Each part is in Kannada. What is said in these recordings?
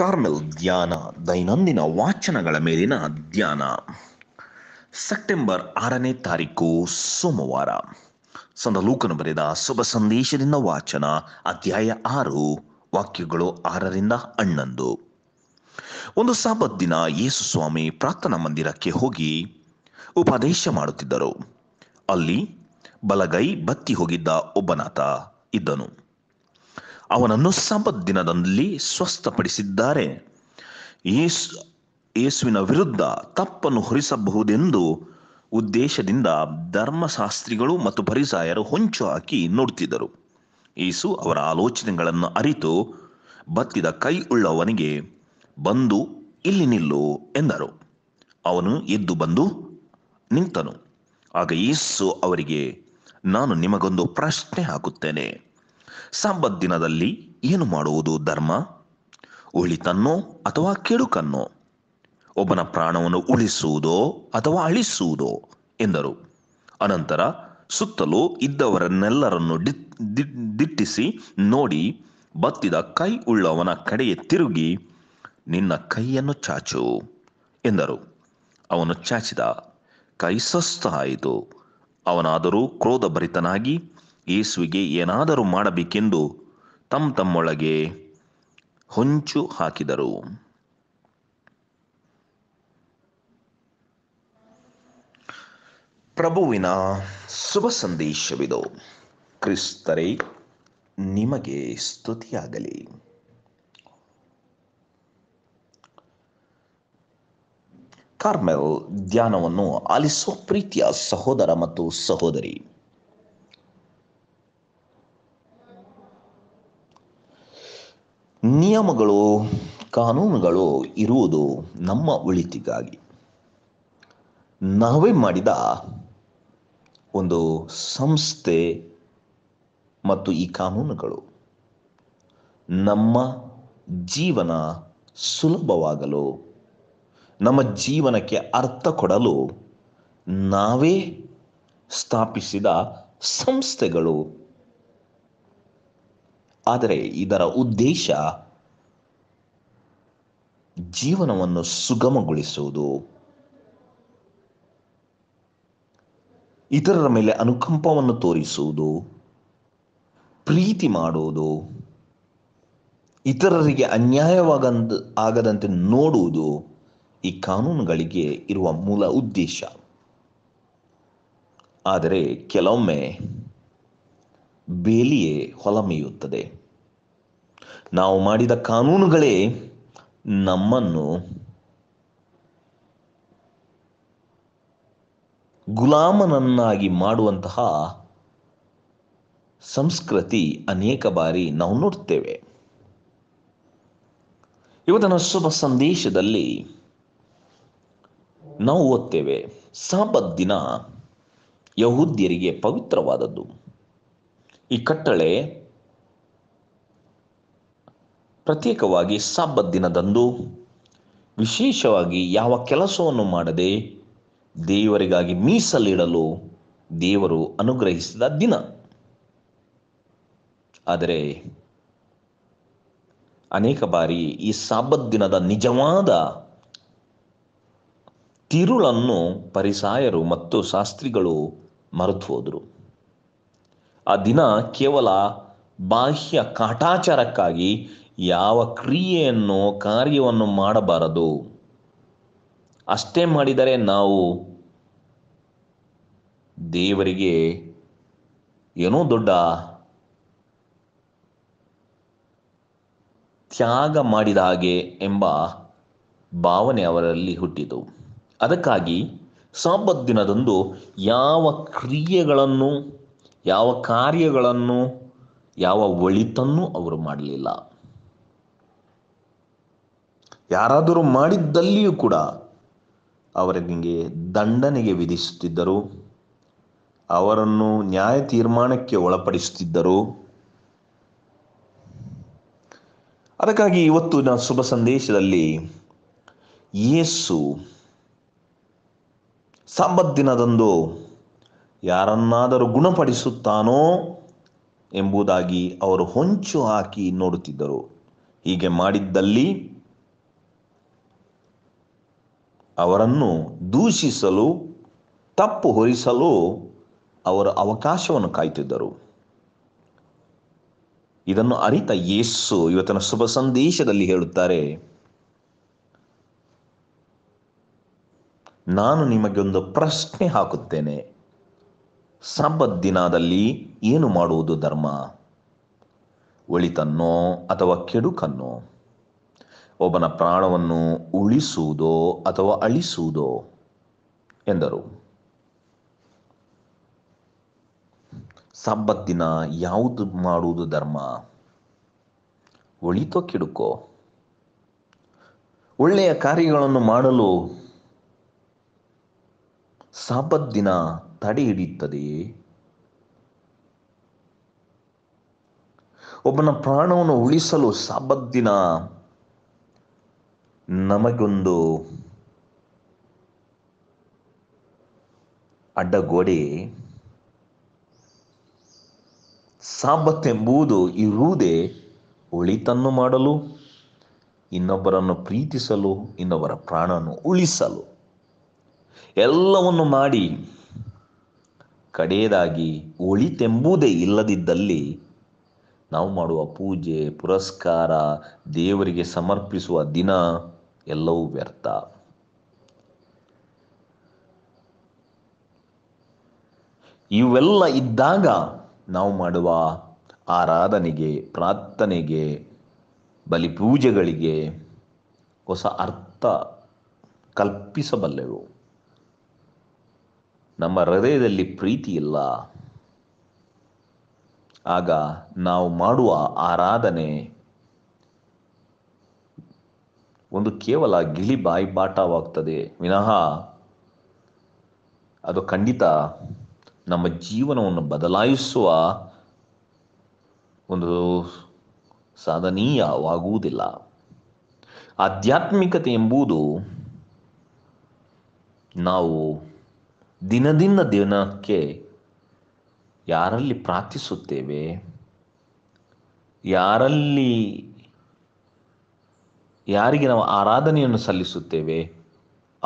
ಕಾರ್ಮೆಲ್ ಧ್ಯಾನ ದೈನಂದಿನ ವಾಚನಗಳ ಮೇಲಿನ ಧ್ಯಾನ ಸೆಪ್ಟೆಂಬರ್ ಆರನೇ ತಾರೀಕು ಸೋಮವಾರ ಸಂದಲೂಕನು ಬರೆದ ಶುಭ ಸಂದೇಶದಿಂದ ವಾಚನ ಅಧ್ಯಾಯ ಆರು ವಾಕ್ಯಗಳು ಆರರಿಂದ ಹನ್ನೊಂದು ಒಂದು ಸಾಬತ್ ದಿನ ಯೇಸು ಸ್ವಾಮಿ ಪ್ರಾರ್ಥನಾ ಮಂದಿರಕ್ಕೆ ಹೋಗಿ ಉಪದೇಶ ಮಾಡುತ್ತಿದ್ದರು ಅಲ್ಲಿ ಬಲಗೈ ಬತ್ತಿ ಹೋಗಿದ್ದ ಒಬ್ಬನಾತ ಇದ್ದನು ಅವನನ್ನು ಸಬತ್ ದಿನದಲ್ಲಿ ಸ್ವಸ್ಥಪಡಿಸಿದ್ದಾರೆ ಯೇಸು ಯೇಸುವಿನ ವಿರುದ್ಧ ತಪ್ಪನ್ನು ಹೊರಿಸಬಹುದೆಂದು ಉದ್ದೇಶದಿಂದ ಧರ್ಮಶಾಸ್ತ್ರಿಗಳು ಮತ್ತು ಪರಿಸಾಯರು ಹೊಂಚು ಹಾಕಿ ನೋಡುತ್ತಿದ್ದರು ಯೇಸು ಅವರ ಆಲೋಚನೆಗಳನ್ನು ಅರಿತು ಬತ್ತಿದ ಕೈ ಉಳ್ಳವನಿಗೆ ಬಂದು ಇಲ್ಲಿ ನಿಲ್ಲು ಎಂದರು ಅವನು ಎದ್ದು ಬಂದು ನಿಂತನು ಆಗ ಯೇಸು ಅವರಿಗೆ ನಾನು ನಿಮಗೊಂದು ಪ್ರಶ್ನೆ ಹಾಕುತ್ತೇನೆ ಸಂಬತ್ ದಿನದಲ್ಲಿ ಏನು ಮಾಡುವುದು ಧರ್ಮ ಉಳಿತನ್ನೋ ಅಥವಾ ಕೆಡುಕನ್ನೋ ಒಬ್ಬನ ಪ್ರಾಣವನ್ನು ಉಳಿಸುವುದೋ ಅಥವಾ ಅಳಿಸುವುದೋ ಎಂದರು ಅನಂತರ ಸುತ್ತಲೂ ಇದ್ದವರನ್ನೆಲ್ಲರನ್ನು ದಿಟ್ಟಿಸಿ ನೋಡಿ ಬತ್ತಿದ ಕೈ ಉಳ್ಳವನ ಕಡೆಗೆ ತಿರುಗಿ ನಿನ್ನ ಕೈಯನ್ನು ಚಾಚು ಎಂದರು ಅವನು ಚಾಚಿದ ಕೈ ಸ್ವಸ್ಥ ಆಯಿತು ಅವನಾದರೂ ಕ್ರೋಧಭರಿತನಾಗಿ ಏಸುವಿಗೆ ಏನಾದರೂ ಮಾಡಬೇಕೆಂದು ತಮ್ಮ ತಮ್ಮೊಳಗೆ ಹೊಂಚು ಹಾಕಿದರು ಪ್ರಭುವಿನ ಶುಭ ಸಂದೇಶವಿದು ಕ್ರಿಸ್ತರೇ ನಿಮಗೆ ಸ್ತುತಿಯಾಗಲಿ ಕಾರ್ಮೆಲ್ ಧ್ಯಾನವನ್ನು ಆಲಿಸುವ ಪ್ರೀತಿಯ ಸಹೋದರ ಮತ್ತು ಸಹೋದರಿ ನಿಯಮಗಳು ಕಾನೂನುಗಳು ಇರುವುದು ನಮ್ಮ ಒಳಿತಿಗಾಗಿ ನಾವೇ ಮಾಡಿದ ಒಂದು ಸಂಸ್ಥೆ ಮತ್ತು ಈ ಕಾನೂನುಗಳು ನಮ್ಮ ಜೀವನ ಸುಲಭವಾಗಲು ನಮ್ಮ ಜೀವನಕ್ಕೆ ಅರ್ಥ ಕೊಡಲು ನಾವೇ ಸ್ಥಾಪಿಸಿದ ಸಂಸ್ಥೆಗಳು ಆದರೆ ಇದರ ಉದ್ದೇಶ ಜೀವನವನ್ನು ಸುಗಮಗೊಳಿಸುವುದು ಇತರರ ಮೇಲೆ ಅನುಕಂಪವನ್ನು ತೋರಿಸುವುದು ಪ್ರೀತಿ ಮಾಡುವುದು ಇತರರಿಗೆ ಅನ್ಯಾಯವಾಗ ಆಗದಂತೆ ನೋಡುವುದು ಈ ಕಾನೂನುಗಳಿಗೆ ಇರುವ ಮೂಲ ಉದ್ದೇಶ ಆದರೆ ಕೆಲವೊಮ್ಮೆ ಬೇಲಿಯೇ ಹೊಲ ಮೇಯುತ್ತದೆ ನಾವು ಮಾಡಿದ ಕಾನೂನುಗಳೇ ನಮ್ಮನ್ನು ಗುಲಾಮನನ್ನಾಗಿ ಮಾಡುವಂತಹ ಸಂಸ್ಕೃತಿ ಅನೇಕ ಬಾರಿ ನಾವು ನೋಡ್ತೇವೆ ಇವತ್ತಿನ ಶುಭ ಸಂದೇಶದಲ್ಲಿ ನಾವು ಓದ್ತೇವೆ ಸಾಬತ್ ದಿನ ಯಹೂದ್ಯರಿಗೆ ಪವಿತ್ರವಾದದ್ದು ಈ ಕಟ್ಟಳೆ ಪ್ರತ್ಯೇಕವಾಗಿ ಸಾಬತ್ ದಿನದಂದು ವಿಶೇಷವಾಗಿ ಯಾವ ಕೆಲಸವನ್ನು ಮಾಡದೆ ದೇವರಿಗಾಗಿ ಮೀಸಲಿಡಲು ದೇವರು ಅನುಗ್ರಹಿಸಿದ ದಿನ ಆದರೆ ಅನೇಕ ಬಾರಿ ಈ ಸಾಬತ್ ದಿನದ ನಿಜವಾದ ತಿರುಳನ್ನು ಪರಿಸಾಯರು ಮತ್ತು ಶಾಸ್ತ್ರಿಗಳು ಮರೆತು ಹೋದರು ಆ ದಿನ ಕೇವಲ ಬಾಹ್ಯ ಕಾಟಾಚಾರಕ್ಕಾಗಿ ಯಾವ ಕ್ರಿಯೆಯನ್ನು ಕಾರ್ಯವನ್ನು ಮಾಡಬಾರದು ಅಷ್ಟೇ ಮಾಡಿದರೆ ನಾವು ದೇವರಿಗೆ ಏನೋ ದೊಡ್ಡ ತ್ಯಾಗ ಮಾಡಿದ ಹಾಗೆ ಎಂಬ ಭಾವನೆ ಅವರಲ್ಲಿ ಹುಟ್ಟಿತು ಅದಕ್ಕಾಗಿ ಸಾಬತ್ ದಿನದಂದು ಯಾವ ಕ್ರಿಯೆಗಳನ್ನು ಯಾವ ಕಾರ್ಯಗಳನ್ನು ಯಾವ ಒಳಿತನ್ನು ಅವರು ಮಾಡಲಿಲ್ಲ ಯಾರಾದರೂ ಮಾಡಿದ್ದಲ್ಲಿಯೂ ಕೂಡ ಅವರಿಗೆ ದಂಡನೆಗೆ ವಿಧಿಸುತ್ತಿದ್ದರು ಅವರನ್ನು ನ್ಯಾಯ ತೀರ್ಮಾನಕ್ಕೆ ಒಳಪಡಿಸುತ್ತಿದ್ದರು ಅದಕ್ಕಾಗಿ ಇವತ್ತು ನಾವು ಶುಭ ಸಂದೇಶದಲ್ಲಿ ಯೇಸು ಸಂಬತ್ತಿನದಂದು ದಿನದಂದು ಯಾರನ್ನಾದರೂ ಗುಣಪಡಿಸುತ್ತಾನೋ ಎಂಬುದಾಗಿ ಅವರು ಹೊಂಚು ಹಾಕಿ ನೋಡುತ್ತಿದ್ದರು ಹೀಗೆ ಮಾಡಿದ್ದಲ್ಲಿ ಅವರನ್ನು ದೂಷಿಸಲು ತಪ್ಪು ಹೊರಿಸಲು ಅವರ ಅವಕಾಶವನ್ನು ಕಾಯ್ತಿದ್ದರು ಇದನ್ನು ಅರಿತ ಯೇಸು ಇವತ್ತಿನ ಶುಭ ಸಂದೇಶದಲ್ಲಿ ಹೇಳುತ್ತಾರೆ ನಾನು ನಿಮಗೆ ಒಂದು ಪ್ರಶ್ನೆ ಹಾಕುತ್ತೇನೆ ಸಬ್ಬತ್ ದಿನದಲ್ಲಿ ಏನು ಮಾಡುವುದು ಧರ್ಮ ಒಳಿತನ್ನೋ ಅಥವಾ ಕೆಡುಕನ್ನೋ ಒಬ್ಬನ ಪ್ರಾಣವನ್ನು ಉಳಿಸುವುದೋ ಅಥವಾ ಅಳಿಸುವುದೋ ಎಂದರು ಸಬ್ಬತ್ತಿನ ಯಾವುದು ಮಾಡುವುದು ಧರ್ಮ ಒಳಿತೋ ಕಿಡುಕೋ ಒಳ್ಳೆಯ ಕಾರ್ಯಗಳನ್ನು ಮಾಡಲು ಸಾಬತ್ ತಡೆ ಹಿಡಿಯುತ್ತದೆ ಒಬ್ಬನ ಪ್ರಾಣವನ್ನು ಉಳಿಸಲು ಸಾಬತ್ ನಮಗೊಂದು ಅಡ್ಡಗೋಡೆ ಸಾಬತ್ತೆಂಬುದು ಇರುವುದೇ ಒಳಿತನ್ನು ಮಾಡಲು ಇನ್ನೊಬ್ಬರನ್ನು ಪ್ರೀತಿಸಲು ಇನ್ನೊಬ್ಬರ ಪ್ರಾಣವನ್ನು ಉಳಿಸಲು ಎಲ್ಲವನ್ನು ಮಾಡಿ ಕಡೆಯದಾಗಿ ಒಳಿತೆಂಬುದೇ ಇಲ್ಲದಿದ್ದಲ್ಲಿ ನಾವು ಮಾಡುವ ಪೂಜೆ ಪುರಸ್ಕಾರ ದೇವರಿಗೆ ಸಮರ್ಪಿಸುವ ದಿನ ಎಲ್ಲವೂ ವ್ಯರ್ಥ ಇವೆಲ್ಲ ಇದ್ದಾಗ ನಾವು ಮಾಡುವ ಆರಾಧನೆಗೆ ಪ್ರಾರ್ಥನೆಗೆ ಬಲಿಪೂಜೆಗಳಿಗೆ ಹೊಸ ಅರ್ಥ ಕಲ್ಪಿಸಬಲ್ಲೆವು ನಮ್ಮ ಹೃದಯದಲ್ಲಿ ಪ್ರೀತಿ ಇಲ್ಲ ಆಗ ನಾವು ಮಾಡುವ ಆರಾಧನೆ ಒಂದು ಕೇವಲ ಗಿಳಿ ಬಾಯಿ ಬಾಟವಾಗ್ತದೆ ವಿನಃ ಅದು ಖಂಡಿತ ನಮ್ಮ ಜೀವನವನ್ನು ಬದಲಾಯಿಸುವ ಒಂದು ಸಾಧನೀಯವಾಗುವುದಿಲ್ಲ ಆಧ್ಯಾತ್ಮಿಕತೆ ಎಂಬುದು ನಾವು ದಿನದಿಂದ ದಿನಕ್ಕೆ ಯಾರಲ್ಲಿ ಪ್ರಾರ್ಥಿಸುತ್ತೇವೆ ಯಾರಲ್ಲಿ ಯಾರಿಗೆ ನಾವು ಆರಾಧನೆಯನ್ನು ಸಲ್ಲಿಸುತ್ತೇವೆ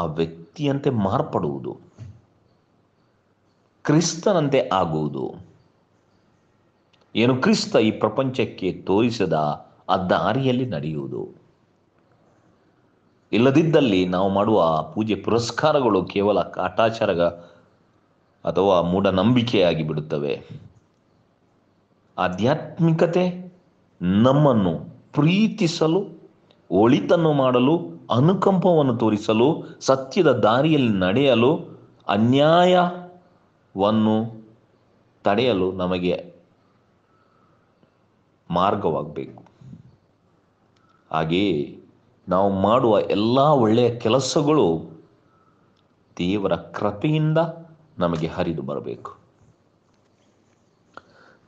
ಆ ವ್ಯಕ್ತಿಯಂತೆ ಮಾರ್ಪಡುವುದು ಕ್ರಿಸ್ತನಂತೆ ಆಗುವುದು ಏನು ಕ್ರಿಸ್ತ ಈ ಪ್ರಪಂಚಕ್ಕೆ ತೋರಿಸದ ಆ ದಾರಿಯಲ್ಲಿ ನಡೆಯುವುದು ಇಲ್ಲದಿದ್ದಲ್ಲಿ ನಾವು ಮಾಡುವ ಪೂಜೆ ಪುರಸ್ಕಾರಗಳು ಕೇವಲ ಕಾಟಾಚಾರ ಅಥವಾ ಮೂಢನಂಬಿಕೆಯಾಗಿ ಬಿಡುತ್ತವೆ ಆಧ್ಯಾತ್ಮಿಕತೆ ನಮ್ಮನ್ನು ಪ್ರೀತಿಸಲು ಒಳಿತನ್ನು ಮಾಡಲು ಅನುಕಂಪವನ್ನು ತೋರಿಸಲು ಸತ್ಯದ ದಾರಿಯಲ್ಲಿ ನಡೆಯಲು ಅನ್ಯಾಯವನ್ನು ತಡೆಯಲು ನಮಗೆ ಮಾರ್ಗವಾಗಬೇಕು ಹಾಗೆಯೇ ನಾವು ಮಾಡುವ ಎಲ್ಲ ಒಳ್ಳೆಯ ಕೆಲಸಗಳು ದೇವರ ಕೃಪೆಯಿಂದ ನಮಗೆ ಹರಿದು ಬರಬೇಕು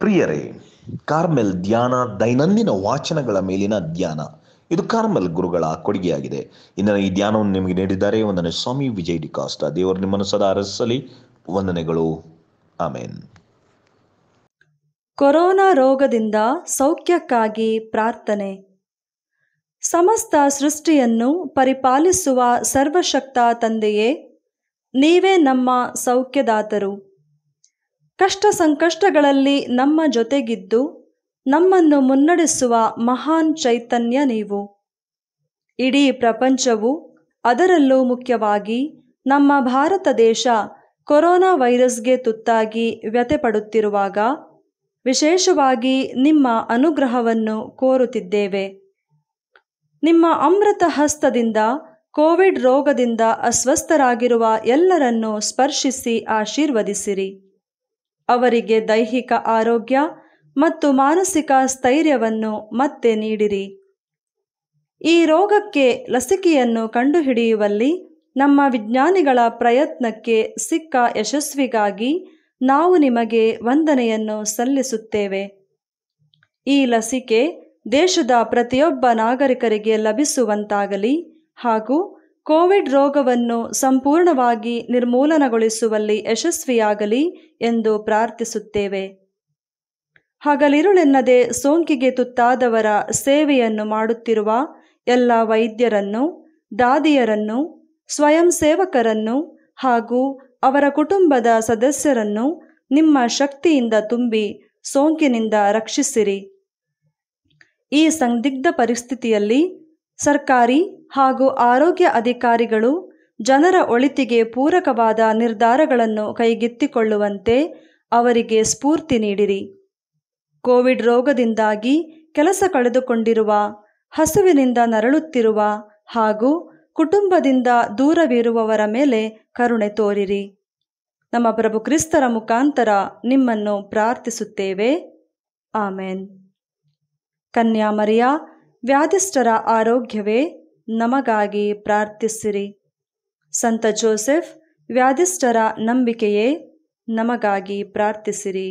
ಪ್ರಿಯರೇ ಕಾರ್ಮೆಲ್ ಧ್ಯಾನ ದೈನಂದಿನ ವಾಚನಗಳ ಮೇಲಿನ ಧ್ಯಾನ ಇದು ಕಾರ್ಮಲ್ ಗುರುಗಳ ಕೊಡುಗೆಯಾಗಿದೆ ಇನ್ನು ಈ ಧ್ಯಾನವನ್ನು ನಿಮಗೆ ನೀಡಿದ್ದಾರೆ ಒಂದನೇ ಸ್ವಾಮಿ ವಿಜಯ್ ಡಿಕಾಸ್ಟ ದೇವರು ನಿಮ್ಮನ್ನು ಸದಾ ಅರಸಲಿ ವಂದನೆಗಳು ಆಮೇನ್ ಕೊರೋನಾ ರೋಗದಿಂದ ಸೌಖ್ಯಕ್ಕಾಗಿ ಪ್ರಾರ್ಥನೆ ಸಮಸ್ತ ಸೃಷ್ಟಿಯನ್ನು ಪರಿಪಾಲಿಸುವ ಸರ್ವಶಕ್ತ ತಂದೆಯೇ ನೀವೇ ನಮ್ಮ ಸೌಖ್ಯದಾತರು ಕಷ್ಟ ಸಂಕಷ್ಟಗಳಲ್ಲಿ ನಮ್ಮ ಜೊತೆಗಿದ್ದು ನಮ್ಮನ್ನು ಮುನ್ನಡೆಸುವ ಮಹಾನ್ ಚೈತನ್ಯ ನೀವು ಇಡೀ ಪ್ರಪಂಚವು ಅದರಲ್ಲೂ ಮುಖ್ಯವಾಗಿ ನಮ್ಮ ಭಾರತ ದೇಶ ಕೊರೋನಾ ವೈರಸ್ಗೆ ತುತ್ತಾಗಿ ವ್ಯತೆಪಡುತ್ತಿರುವಾಗ ವಿಶೇಷವಾಗಿ ನಿಮ್ಮ ಅನುಗ್ರಹವನ್ನು ಕೋರುತ್ತಿದ್ದೇವೆ ನಿಮ್ಮ ಅಮೃತ ಹಸ್ತದಿಂದ ಕೋವಿಡ್ ರೋಗದಿಂದ ಅಸ್ವಸ್ಥರಾಗಿರುವ ಎಲ್ಲರನ್ನೂ ಸ್ಪರ್ಶಿಸಿ ಆಶೀರ್ವದಿಸಿರಿ ಅವರಿಗೆ ದೈಹಿಕ ಆರೋಗ್ಯ ಮತ್ತು ಮಾನಸಿಕ ಸ್ಥೈರ್ಯವನ್ನು ಮತ್ತೆ ನೀಡಿರಿ ಈ ರೋಗಕ್ಕೆ ಲಸಿಕೆಯನ್ನು ಕಂಡುಹಿಡಿಯುವಲ್ಲಿ ನಮ್ಮ ವಿಜ್ಞಾನಿಗಳ ಪ್ರಯತ್ನಕ್ಕೆ ಸಿಕ್ಕ ಯಶಸ್ವಿಗಾಗಿ ನಾವು ನಿಮಗೆ ವಂದನೆಯನ್ನು ಸಲ್ಲಿಸುತ್ತೇವೆ ಈ ಲಸಿಕೆ ದೇಶದ ಪ್ರತಿಯೊಬ್ಬ ನಾಗರಿಕರಿಗೆ ಲಭಿಸುವಂತಾಗಲಿ ಹಾಗೂ ಕೋವಿಡ್ ರೋಗವನ್ನು ಸಂಪೂರ್ಣವಾಗಿ ನಿರ್ಮೂಲನಗೊಳಿಸುವಲ್ಲಿ ಯಶಸ್ವಿಯಾಗಲಿ ಎಂದು ಪ್ರಾರ್ಥಿಸುತ್ತೇವೆ ಹಗಲಿರುಳೆನ್ನದೆ ಸೋಂಕಿಗೆ ತುತ್ತಾದವರ ಸೇವೆಯನ್ನು ಮಾಡುತ್ತಿರುವ ಎಲ್ಲ ವೈದ್ಯರನ್ನು ದಾದಿಯರನ್ನು ಸ್ವಯಂ ಸೇವಕರನ್ನು ಹಾಗೂ ಅವರ ಕುಟುಂಬದ ಸದಸ್ಯರನ್ನು ನಿಮ್ಮ ಶಕ್ತಿಯಿಂದ ತುಂಬಿ ಸೋಂಕಿನಿಂದ ರಕ್ಷಿಸಿರಿ ಈ ಸಂದಿಗ್ಧ ಪರಿಸ್ಥಿತಿಯಲ್ಲಿ ಸರ್ಕಾರಿ ಹಾಗೂ ಆರೋಗ್ಯ ಅಧಿಕಾರಿಗಳು ಜನರ ಒಳಿತಿಗೆ ಪೂರಕವಾದ ನಿರ್ಧಾರಗಳನ್ನು ಕೈಗೆತ್ತಿಕೊಳ್ಳುವಂತೆ ಅವರಿಗೆ ಸ್ಫೂರ್ತಿ ನೀಡಿರಿ ಕೋವಿಡ್ ರೋಗದಿಂದಾಗಿ ಕೆಲಸ ಕಳೆದುಕೊಂಡಿರುವ ಹಸುವಿನಿಂದ ನರಳುತ್ತಿರುವ ಹಾಗೂ ಕುಟುಂಬದಿಂದ ದೂರವಿರುವವರ ಮೇಲೆ ಕರುಣೆ ತೋರಿರಿ ನಮ್ಮ ಪ್ರಭು ಕ್ರಿಸ್ತರ ಮುಖಾಂತರ ನಿಮ್ಮನ್ನು ಪ್ರಾರ್ಥಿಸುತ್ತೇವೆ ಆಮೇನ್ ಕನ್ಯಾಮರಿಯ ವ್ಯಾಧಿಷ್ಠರ ಆರೋಗ್ಯವೇ ನಮಗಾಗಿ ಪ್ರಾರ್ಥಿಸಿರಿ ಸಂತ ಜೋಸೆಫ್ ವ್ಯಾಧಿಷ್ಠರ ನಂಬಿಕೆಯೇ ನಮಗಾಗಿ ಪ್ರಾರ್ಥಿಸಿರಿ